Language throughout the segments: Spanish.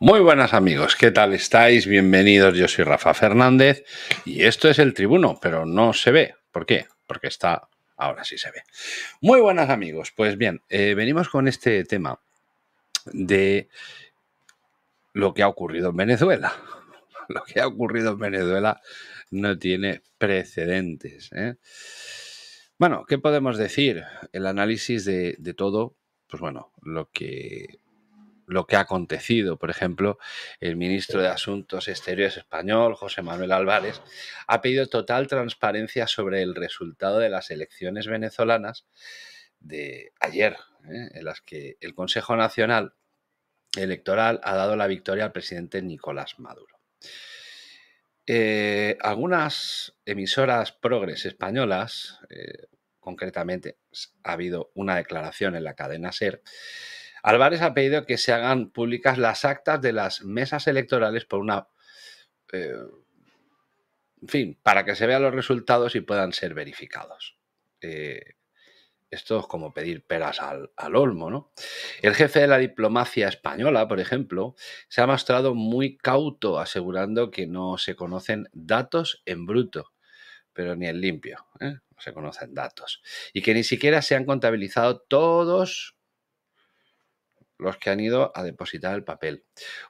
Muy buenas amigos, ¿qué tal estáis? Bienvenidos, yo soy Rafa Fernández y esto es el tribuno, pero no se ve. ¿Por qué? Porque está, ahora sí se ve. Muy buenas amigos, pues bien, eh, venimos con este tema de lo que ha ocurrido en Venezuela. Lo que ha ocurrido en Venezuela no tiene precedentes. ¿eh? Bueno, ¿qué podemos decir? El análisis de todo, pues bueno, lo que lo que ha acontecido. Por ejemplo, el ministro de Asuntos Exteriores español, José Manuel Álvarez, ha pedido total transparencia sobre el resultado de las elecciones venezolanas de ayer, ¿eh? en las que el Consejo Nacional Electoral ha dado la victoria al presidente Nicolás Maduro. Eh, algunas emisoras progres españolas, eh, concretamente ha habido una declaración en la cadena SER, Álvarez ha pedido que se hagan públicas las actas de las mesas electorales por una... Eh, en fin, para que se vean los resultados y puedan ser verificados. Eh, esto es como pedir peras al, olmo, ¿no? El jefe de la diplomacia española, por ejemplo, se ha mostrado muy cauto asegurando que no se conocen datos en bruto, pero ni en limpio, ¿eh? no se conocen datos, y que ni siquiera se han contabilizado todos los que han ido a depositar el papel,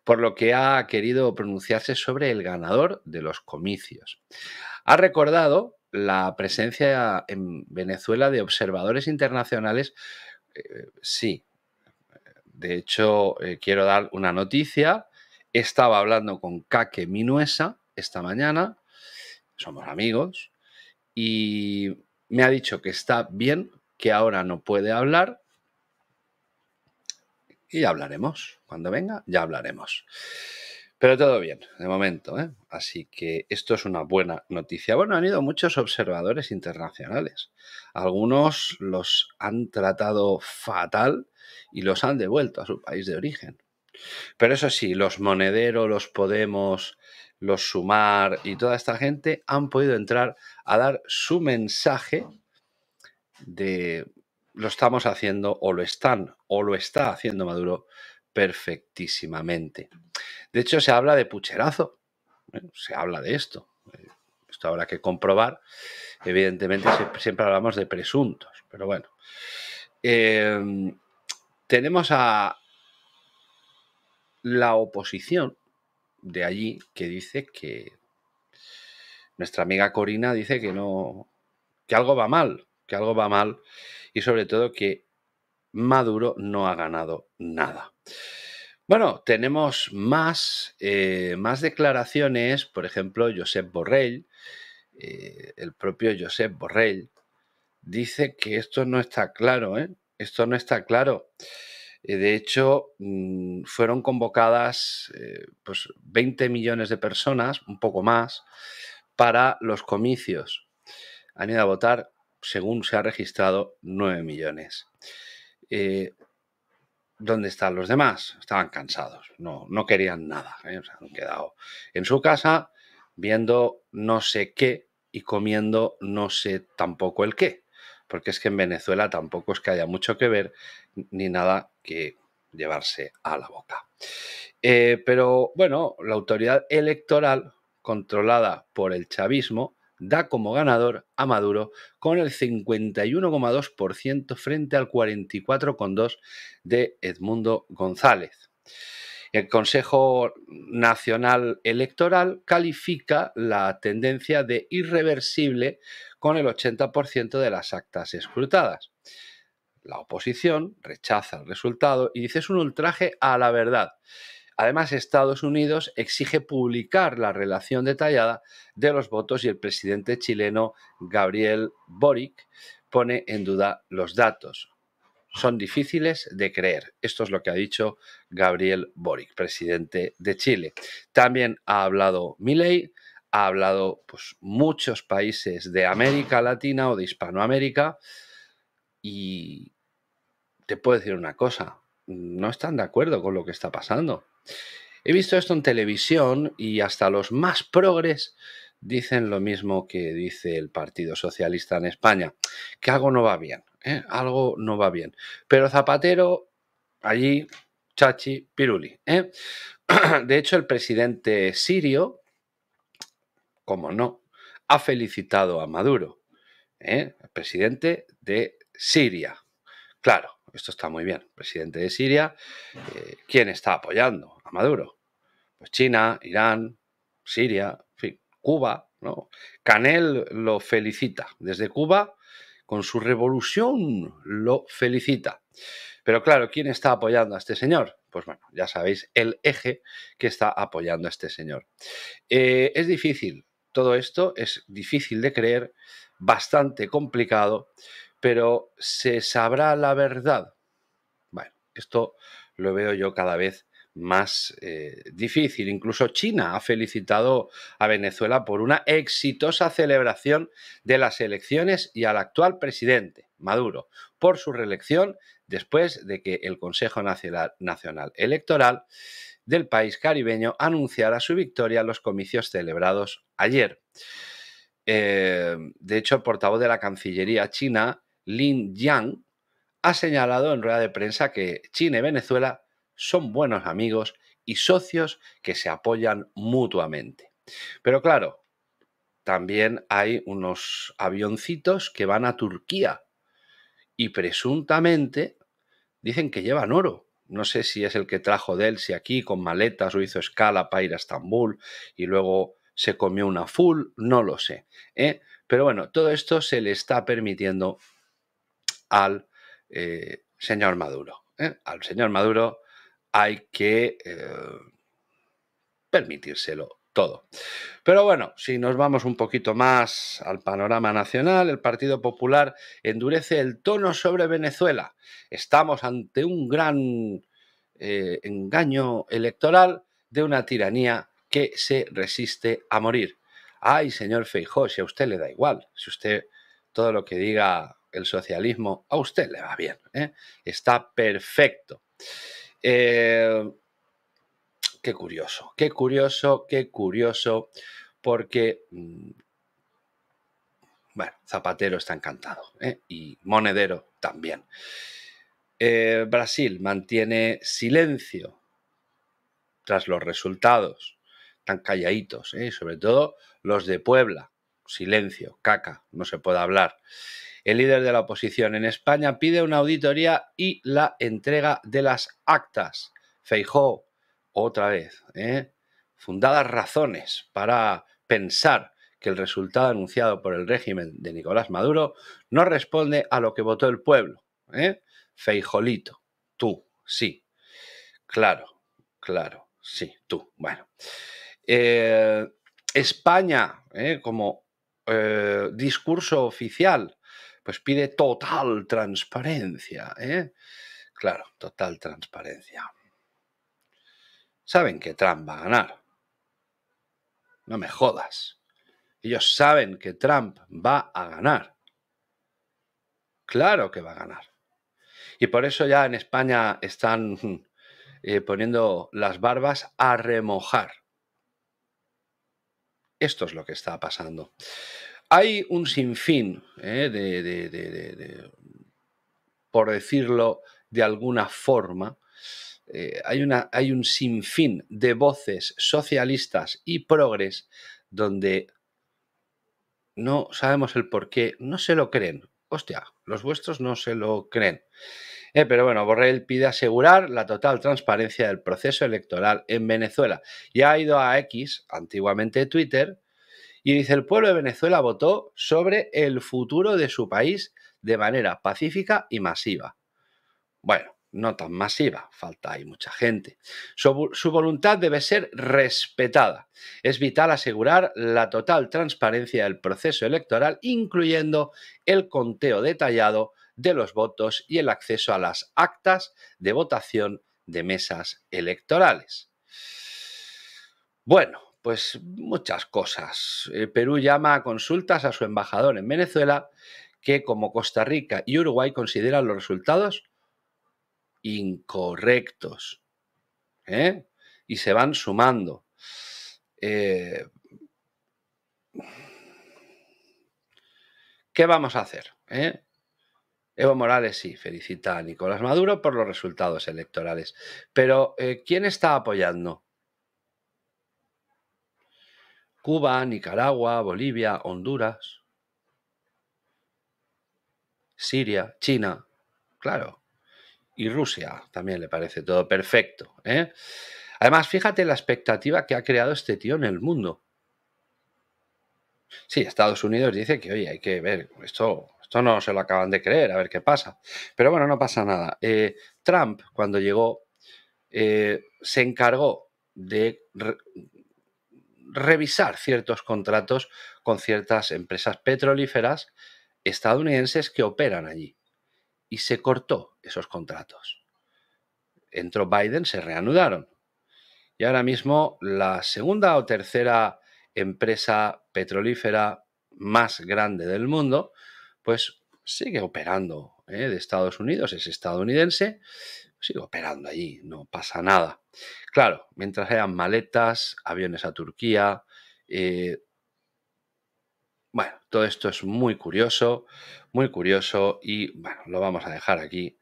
por lo que ha querido pronunciarse sobre el ganador de los comicios. Ha recordado la presencia en Venezuela de observadores internacionales, eh, sí. De hecho, eh, quiero dar una noticia. Estaba hablando con Kake Minuesa esta mañana, somos amigos, y me ha dicho que está bien, que ahora no puede hablar, y ya hablaremos. Cuando venga, ya hablaremos. Pero todo bien, de momento, ¿eh? Así que esto es una buena noticia. Bueno, han ido muchos observadores internacionales. Algunos los han tratado fatal y los han devuelto a su país de origen. Pero eso sí, los monederos los Podemos, los Sumar y toda esta gente han podido entrar a dar su mensaje de lo estamos haciendo o lo están o lo está haciendo Maduro perfectísimamente. De hecho, se habla de pucherazo, ¿eh? se habla de esto. Eh, esto habrá que comprobar. Evidentemente, siempre hablamos de presuntos, pero bueno. Em, tenemos a la oposición de allí que dice que nuestra amiga Corina dice que no, que algo va mal, que algo va mal y sobre todo que Maduro no ha ganado nada. Bueno, tenemos más, eh, más declaraciones, por ejemplo, Josep Borrell, eh, el propio Josep Borrell, dice que esto no está claro, ¿eh? esto no está claro. De hecho, mm, fueron convocadas pues, 20 millones de personas, un poco más, para los comicios. Han ido a votar según se ha registrado, 9 millones. Eh, ¿Dónde están los demás? Estaban cansados, no, no querían nada. ¿eh? han quedado en su casa viendo no sé qué y comiendo no sé tampoco el qué. Porque es que en Venezuela tampoco es que haya mucho que ver ni nada que llevarse a la boca. Eh, pero bueno, la autoridad electoral controlada por el chavismo da como ganador a Maduro con el 51,2% frente al 44,2% de Edmundo González. El Consejo Nacional Electoral califica la tendencia de irreversible con el 80% de las actas escrutadas. La oposición rechaza el resultado y dice es un ultraje a la verdad Además, Estados Unidos exige publicar la relación detallada de los votos y el presidente chileno Gabriel Boric pone en duda los datos. Son difíciles de creer. Esto es lo que ha dicho Gabriel Boric, presidente de Chile. También ha hablado Milei, ha hablado pues, muchos países de América Latina o de Hispanoamérica y te puedo decir una cosa, no están de acuerdo con lo que está pasando. He visto esto en televisión y hasta los más progres dicen lo mismo que dice el Partido Socialista en España, que algo no va bien, ¿eh? algo no va bien. Pero Zapatero, allí, chachi, piruli. ¿eh? De hecho, el presidente sirio, como no, ha felicitado a Maduro, ¿eh? el presidente de Siria. Claro, esto está muy bien. Presidente de Siria, eh, ¿quién está apoyando a Maduro? Pues China, Irán, Siria, en fin, Cuba, ¿no? Canel lo felicita. Desde Cuba, con su revolución, lo felicita. Pero claro, ¿quién está apoyando a este señor? Pues bueno, ya sabéis el eje que está apoyando a este señor. Eh, es difícil, todo esto es difícil de creer, bastante complicado, pero ¿se sabrá la verdad? Bueno, esto lo veo yo cada vez más eh, difícil. Incluso China ha felicitado a Venezuela por una exitosa celebración de las elecciones y al actual presidente, Maduro, por su reelección después de que el Consejo Nacional Electoral del país caribeño anunciara su victoria en los comicios celebrados ayer. Eh, de hecho, el portavoz de la Cancillería china Lin Yang, ha señalado en rueda de prensa que China y Venezuela son buenos amigos y socios que se apoyan mutuamente. Pero claro, también hay unos avioncitos que van a Turquía y presuntamente dicen que llevan oro. No sé si es el que trajo si aquí con maletas o hizo escala para ir a Estambul y luego se comió una full, no lo sé. ¿eh? Pero bueno, todo esto se le está permitiendo al eh, señor Maduro. ¿eh? Al señor Maduro hay que eh, permitírselo todo. Pero bueno, si nos vamos un poquito más al panorama nacional, el Partido Popular endurece el tono sobre Venezuela. Estamos ante un gran engaño electoral de una tiranía que se resiste a morir. Ay, señor Feijó, si a usted le da igual, si usted todo lo que diga el socialismo a usted le va bien, ¿eh? está perfecto. Eh, qué curioso, qué curioso, qué curioso, porque, mm, bueno, Zapatero está encantado ¿eh? y Monedero también. Brasil mantiene silencio tras los resultados, tan calladitos, sobre todo los de Puebla, silencio, caca, no se puede hablar. El líder de la oposición en España pide una auditoría y la entrega de las actas. Feijó, otra vez, ¿eh? fundadas razones para pensar que el resultado anunciado por el régimen de Nicolás Maduro no responde a lo que votó el pueblo. ¿eh? Feijolito, tú, sí. Claro, claro, sí, tú. Bueno. Eh, España, como discurso oficial pues pide total transparencia. ¿eh? Claro, total transparencia. Saben que Trump va a ganar. No me jodas. Ellos saben que Trump va a ganar. Claro que va a ganar. Y por eso ya en España están eh, poniendo las barbas a remojar. Esto es lo que está pasando. Hay un sinfín eh, por decirlo de alguna forma, eh, hay, una, hay un sinfín de voces socialistas y progres donde no sabemos el por qué, no se lo creen. Hostia, los vuestros no se lo creen. Eh, pero bueno, Borrell pide asegurar la total transparencia del proceso electoral en Venezuela. y ha ido a X, antiguamente Twitter, y dice, el pueblo de Venezuela votó sobre el futuro de su país de manera pacífica y masiva. Bueno, no tan masiva, falta hay mucha gente. su, voluntad debe ser respetada. Es vital asegurar la total transparencia del proceso electoral, incluyendo el conteo detallado de los votos y el acceso a las actas de votación de mesas electorales. Bueno, pues muchas cosas. Eh, Perú llama a consultas a su embajador en Venezuela, que como Costa Rica y Uruguay consideran los resultados incorrectos. ¿eh? Y se van sumando. Eh, ¿Qué vamos a hacer? Evo Morales sí, felicita a Nicolás Maduro por los resultados electorales. Pero, ¿quién está apoyando? Cuba, Nicaragua, Bolivia, Honduras, Siria, China, claro. Y Rusia también le parece todo perfecto. ¿eh? Además, fíjate la expectativa que ha creado este tío en el mundo. Sí, Estados Unidos dice que, oye, hay que ver, esto, esto no se lo acaban de creer, a ver qué pasa. Pero bueno, no pasa nada. Eh, Trump, cuando llegó, eh, se encargó de revisar ciertos contratos con ciertas empresas petrolíferas estadounidenses que operan allí. Y se cortó esos contratos. Entró Biden, se reanudaron. Y ahora mismo la segunda o tercera empresa petrolífera más grande del mundo, pues sigue operando ¿eh? de Estados Unidos, es estadounidense, sigo operando allí, no pasa nada. Claro, mientras hayan maletas, aviones a Turquía, eh, bueno, todo esto es muy curioso, muy curioso y bueno, lo vamos a dejar aquí.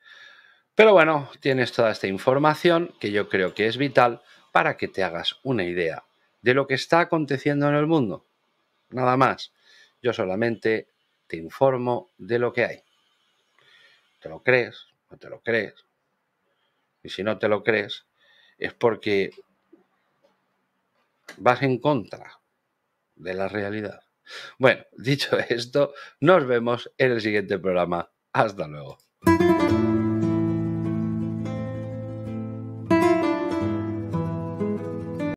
Pero bueno, tienes toda esta información que yo creo que es vital para que te hagas una idea de lo que está aconteciendo en el mundo. Nada más. Yo solamente te informo de lo que hay. ¿Te lo crees? ¿No te lo crees? y si no te lo crees, es porque vas en contra de la realidad. Bueno, dicho esto, nos vemos en el siguiente programa. Hasta luego.